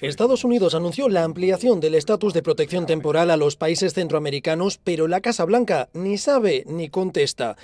Estados Unidos anunció la ampliación del estatus de protección temporal a los países centroamericanos, pero la Casa Blanca ni sabe ni contesta.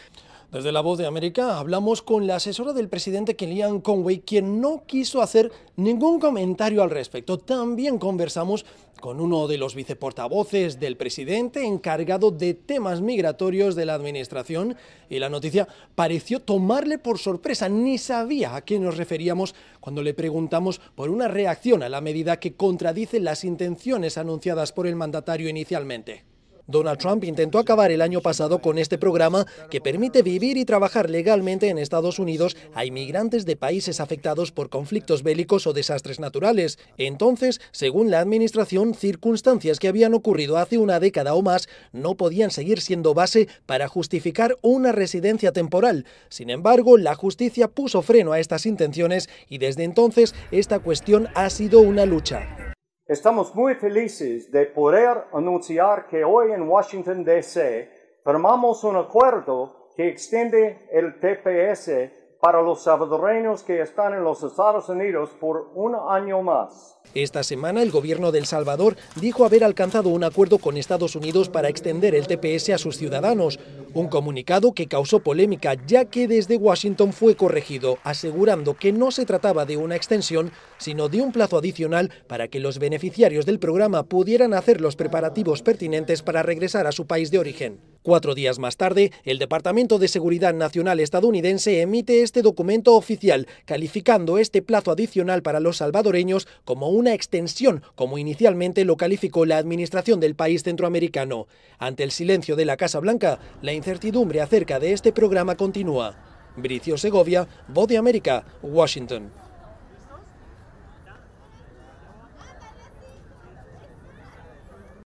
Desde la voz de América hablamos con la asesora del presidente Kellyanne Conway, quien no quiso hacer ningún comentario al respecto. También conversamos con uno de los viceportavoces del presidente encargado de temas migratorios de la administración y la noticia pareció tomarle por sorpresa, ni sabía a qué nos referíamos cuando le preguntamos por una reacción a la medida que contradice las intenciones anunciadas por el mandatario inicialmente. Donald Trump intentó acabar el año pasado con este programa que permite vivir y trabajar legalmente en Estados Unidos a inmigrantes de países afectados por conflictos bélicos o desastres naturales. Entonces, según la administración, circunstancias que habían ocurrido hace una década o más no podían seguir siendo base para justificar una residencia temporal. Sin embargo, la justicia puso freno a estas intenciones y desde entonces esta cuestión ha sido una lucha. Estamos muy felices de poder anunciar que hoy en Washington, D.C., firmamos un acuerdo que extiende el TPS para los salvadoreños que están en los Estados Unidos por un año más. Esta semana el gobierno de El Salvador dijo haber alcanzado un acuerdo con Estados Unidos para extender el TPS a sus ciudadanos. Un comunicado que causó polémica ya que desde Washington fue corregido, asegurando que no se trataba de una extensión, sino de un plazo adicional para que los beneficiarios del programa pudieran hacer los preparativos pertinentes para regresar a su país de origen. Cuatro días más tarde, el Departamento de Seguridad Nacional estadounidense emite este documento oficial, calificando este plazo adicional para los salvadoreños como una extensión, como inicialmente lo calificó la administración del país centroamericano. Ante el silencio de la Casa Blanca, la incertidumbre acerca de este programa continúa. Bricio Segovia, Voz de América, Washington.